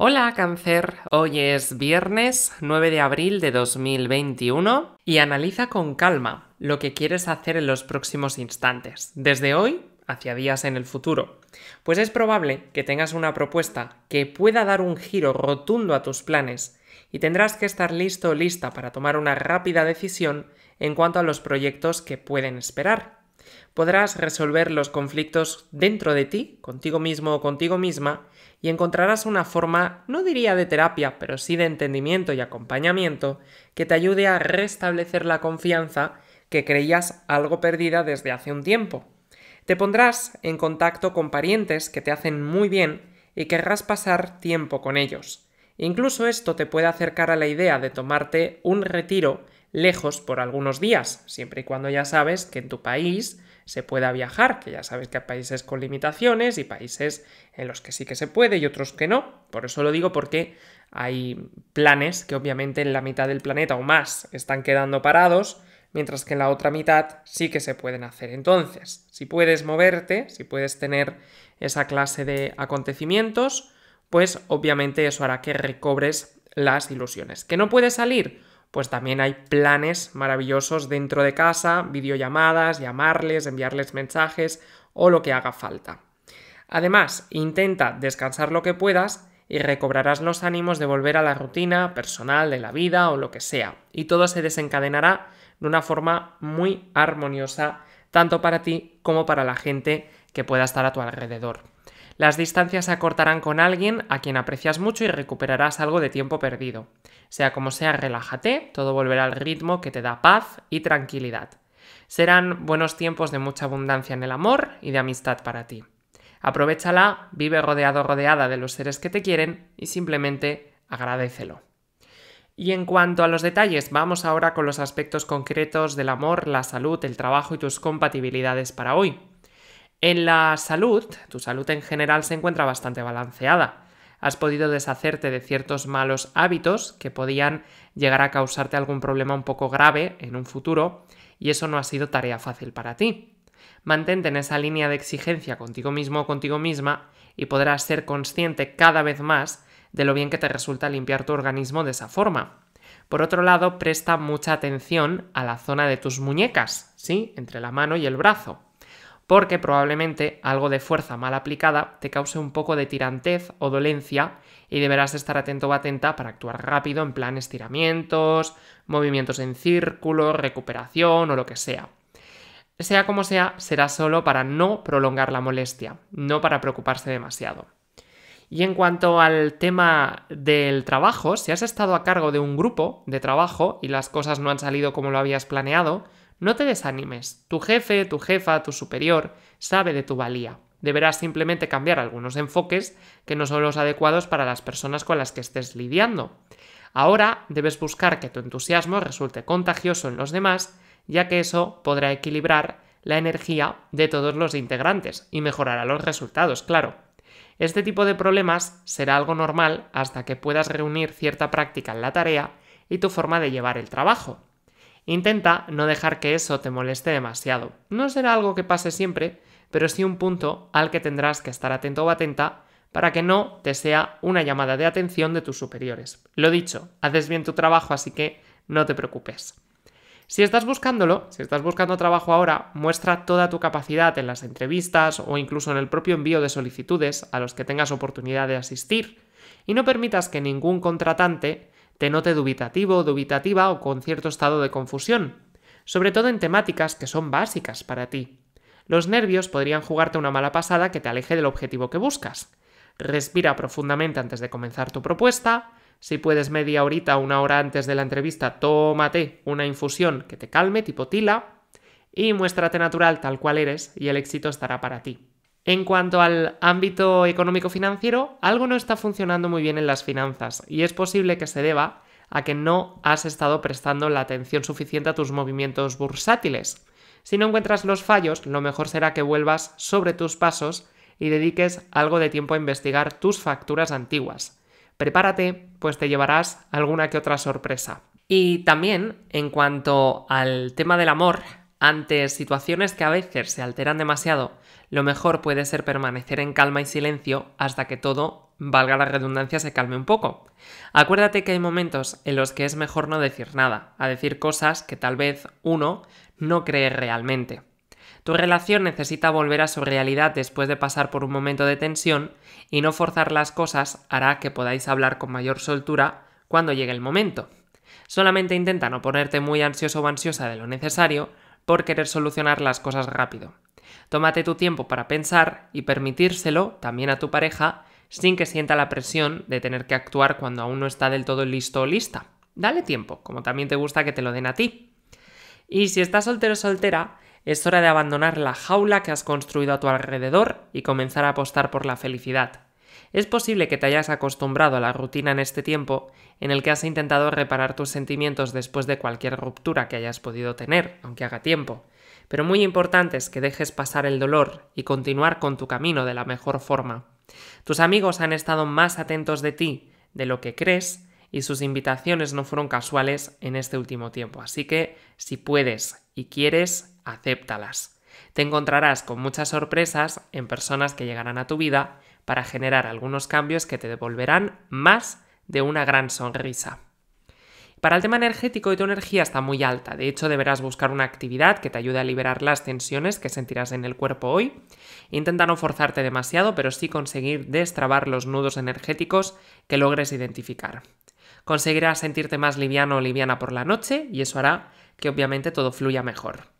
Hola cáncer, hoy es viernes 9 de abril de 2021 y analiza con calma lo que quieres hacer en los próximos instantes, desde hoy hacia días en el futuro, pues es probable que tengas una propuesta que pueda dar un giro rotundo a tus planes y tendrás que estar listo o lista para tomar una rápida decisión en cuanto a los proyectos que pueden esperar podrás resolver los conflictos dentro de ti, contigo mismo o contigo misma, y encontrarás una forma, no diría de terapia, pero sí de entendimiento y acompañamiento, que te ayude a restablecer la confianza que creías algo perdida desde hace un tiempo. Te pondrás en contacto con parientes que te hacen muy bien y querrás pasar tiempo con ellos. Incluso esto te puede acercar a la idea de tomarte un retiro lejos por algunos días, siempre y cuando ya sabes que en tu país se pueda viajar, que ya sabes que hay países con limitaciones y países en los que sí que se puede y otros que no. Por eso lo digo porque hay planes que obviamente en la mitad del planeta o más están quedando parados, mientras que en la otra mitad sí que se pueden hacer. Entonces, si puedes moverte, si puedes tener esa clase de acontecimientos, pues obviamente eso hará que recobres las ilusiones. ¿Que no puedes salir? pues también hay planes maravillosos dentro de casa, videollamadas, llamarles, enviarles mensajes o lo que haga falta. Además, intenta descansar lo que puedas y recobrarás los ánimos de volver a la rutina personal de la vida o lo que sea, y todo se desencadenará de una forma muy armoniosa, tanto para ti como para la gente que pueda estar a tu alrededor. Las distancias se acortarán con alguien a quien aprecias mucho y recuperarás algo de tiempo perdido. Sea como sea, relájate, todo volverá al ritmo que te da paz y tranquilidad. Serán buenos tiempos de mucha abundancia en el amor y de amistad para ti. Aprovechala, vive rodeado rodeada de los seres que te quieren y simplemente agradecelo. Y en cuanto a los detalles, vamos ahora con los aspectos concretos del amor, la salud, el trabajo y tus compatibilidades para hoy. En la salud, tu salud en general se encuentra bastante balanceada. Has podido deshacerte de ciertos malos hábitos que podían llegar a causarte algún problema un poco grave en un futuro, y eso no ha sido tarea fácil para ti. Mantente en esa línea de exigencia contigo mismo o contigo misma y podrás ser consciente cada vez más de lo bien que te resulta limpiar tu organismo de esa forma. Por otro lado, presta mucha atención a la zona de tus muñecas, ¿sí? Entre la mano y el brazo porque probablemente algo de fuerza mal aplicada te cause un poco de tirantez o dolencia y deberás estar atento o atenta para actuar rápido en plan tiramientos, movimientos en círculo, recuperación o lo que sea. Sea como sea, será solo para no prolongar la molestia, no para preocuparse demasiado. Y en cuanto al tema del trabajo, si has estado a cargo de un grupo de trabajo y las cosas no han salido como lo habías planeado, no te desanimes, tu jefe, tu jefa, tu superior sabe de tu valía. Deberás simplemente cambiar algunos enfoques que no son los adecuados para las personas con las que estés lidiando. Ahora debes buscar que tu entusiasmo resulte contagioso en los demás, ya que eso podrá equilibrar la energía de todos los integrantes y mejorará los resultados, claro. Este tipo de problemas será algo normal hasta que puedas reunir cierta práctica en la tarea y tu forma de llevar el trabajo. Intenta no dejar que eso te moleste demasiado. No será algo que pase siempre, pero sí un punto al que tendrás que estar atento o atenta para que no te sea una llamada de atención de tus superiores. Lo dicho, haces bien tu trabajo, así que no te preocupes. Si estás buscándolo, si estás buscando trabajo ahora, muestra toda tu capacidad en las entrevistas o incluso en el propio envío de solicitudes a los que tengas oportunidad de asistir y no permitas que ningún contratante te note dubitativo, dubitativa o con cierto estado de confusión, sobre todo en temáticas que son básicas para ti. Los nervios podrían jugarte una mala pasada que te aleje del objetivo que buscas. Respira profundamente antes de comenzar tu propuesta. Si puedes media horita o una hora antes de la entrevista, tómate una infusión que te calme, tipo tila, y muéstrate natural tal cual eres y el éxito estará para ti. En cuanto al ámbito económico-financiero, algo no está funcionando muy bien en las finanzas y es posible que se deba a que no has estado prestando la atención suficiente a tus movimientos bursátiles. Si no encuentras los fallos, lo mejor será que vuelvas sobre tus pasos y dediques algo de tiempo a investigar tus facturas antiguas. Prepárate, pues te llevarás alguna que otra sorpresa. Y también, en cuanto al tema del amor, ante situaciones que a veces se alteran demasiado, lo mejor puede ser permanecer en calma y silencio hasta que todo, valga la redundancia, se calme un poco. Acuérdate que hay momentos en los que es mejor no decir nada, a decir cosas que tal vez uno no cree realmente. Tu relación necesita volver a su realidad después de pasar por un momento de tensión y no forzar las cosas hará que podáis hablar con mayor soltura cuando llegue el momento. Solamente intenta no ponerte muy ansioso o ansiosa de lo necesario por querer solucionar las cosas rápido. Tómate tu tiempo para pensar y permitírselo también a tu pareja sin que sienta la presión de tener que actuar cuando aún no está del todo listo o lista. Dale tiempo, como también te gusta que te lo den a ti. Y si estás soltero o soltera, es hora de abandonar la jaula que has construido a tu alrededor y comenzar a apostar por la felicidad. Es posible que te hayas acostumbrado a la rutina en este tiempo en el que has intentado reparar tus sentimientos después de cualquier ruptura que hayas podido tener, aunque haga tiempo. Pero muy importante es que dejes pasar el dolor y continuar con tu camino de la mejor forma. Tus amigos han estado más atentos de ti de lo que crees y sus invitaciones no fueron casuales en este último tiempo, así que si puedes y quieres, acéptalas. Te encontrarás con muchas sorpresas en personas que llegarán a tu vida para generar algunos cambios que te devolverán más de una gran sonrisa. Para el tema energético, y tu energía está muy alta. De hecho, deberás buscar una actividad que te ayude a liberar las tensiones que sentirás en el cuerpo hoy. Intenta no forzarte demasiado, pero sí conseguir destrabar los nudos energéticos que logres identificar. Conseguirás sentirte más liviano o liviana por la noche y eso hará que obviamente todo fluya mejor.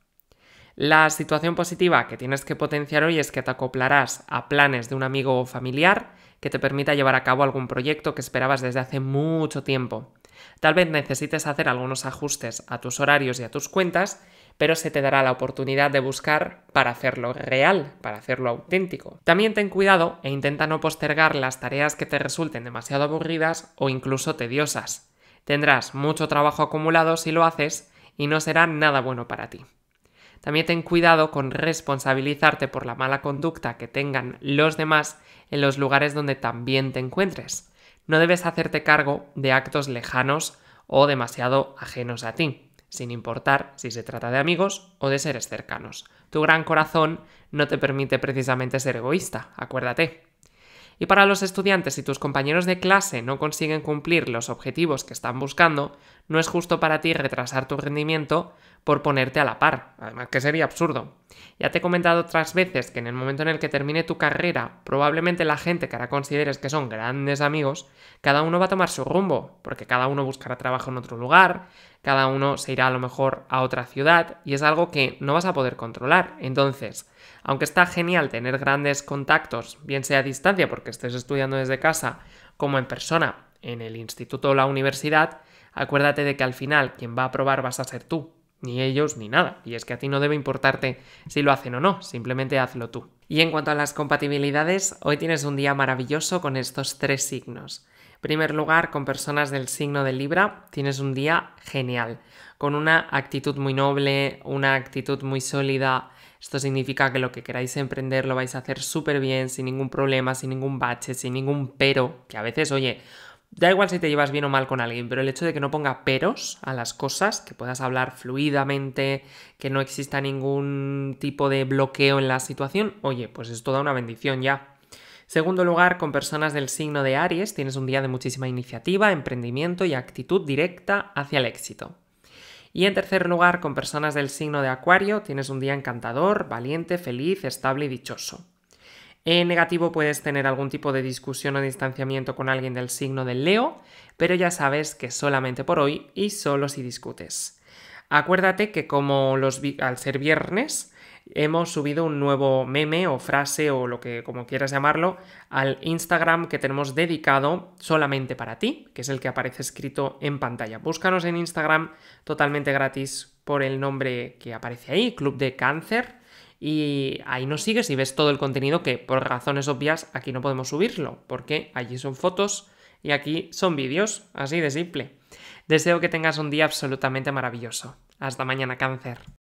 La situación positiva que tienes que potenciar hoy es que te acoplarás a planes de un amigo o familiar que te permita llevar a cabo algún proyecto que esperabas desde hace mucho tiempo. Tal vez necesites hacer algunos ajustes a tus horarios y a tus cuentas, pero se te dará la oportunidad de buscar para hacerlo real, para hacerlo auténtico. También ten cuidado e intenta no postergar las tareas que te resulten demasiado aburridas o incluso tediosas. Tendrás mucho trabajo acumulado si lo haces y no será nada bueno para ti. También ten cuidado con responsabilizarte por la mala conducta que tengan los demás en los lugares donde también te encuentres. No debes hacerte cargo de actos lejanos o demasiado ajenos a ti, sin importar si se trata de amigos o de seres cercanos. Tu gran corazón no te permite precisamente ser egoísta, acuérdate. Y para los estudiantes, si tus compañeros de clase no consiguen cumplir los objetivos que están buscando, no es justo para ti retrasar tu rendimiento por ponerte a la par, además que sería absurdo. Ya te he comentado otras veces que en el momento en el que termine tu carrera, probablemente la gente que ahora consideres que son grandes amigos, cada uno va a tomar su rumbo, porque cada uno buscará trabajo en otro lugar, cada uno se irá a lo mejor a otra ciudad y es algo que no vas a poder controlar. Entonces, aunque está genial tener grandes contactos, bien sea a distancia porque estés estudiando desde casa, como en persona, en el instituto o la universidad, acuérdate de que al final quien va a aprobar vas a ser tú, ni ellos ni nada. Y es que a ti no debe importarte si lo hacen o no, simplemente hazlo tú. Y en cuanto a las compatibilidades, hoy tienes un día maravilloso con estos tres signos. Primer lugar, con personas del signo de Libra, tienes un día genial, con una actitud muy noble, una actitud muy sólida. Esto significa que lo que queráis emprender lo vais a hacer súper bien, sin ningún problema, sin ningún bache, sin ningún pero, que a veces, oye, Da igual si te llevas bien o mal con alguien, pero el hecho de que no ponga peros a las cosas, que puedas hablar fluidamente, que no exista ningún tipo de bloqueo en la situación, oye, pues es toda una bendición ya. Segundo lugar, con personas del signo de Aries tienes un día de muchísima iniciativa, emprendimiento y actitud directa hacia el éxito. Y en tercer lugar, con personas del signo de Acuario tienes un día encantador, valiente, feliz, estable y dichoso. En negativo puedes tener algún tipo de discusión o distanciamiento con alguien del signo del Leo, pero ya sabes que solamente por hoy y solo si discutes. Acuérdate que como los al ser viernes, hemos subido un nuevo meme o frase o lo que como quieras llamarlo al Instagram que tenemos dedicado solamente para ti, que es el que aparece escrito en pantalla. Búscanos en Instagram totalmente gratis por el nombre que aparece ahí, Club de Cáncer. Y ahí nos sigues y ves todo el contenido que por razones obvias aquí no podemos subirlo, porque allí son fotos y aquí son vídeos, así de simple. Deseo que tengas un día absolutamente maravilloso. Hasta mañana, cáncer.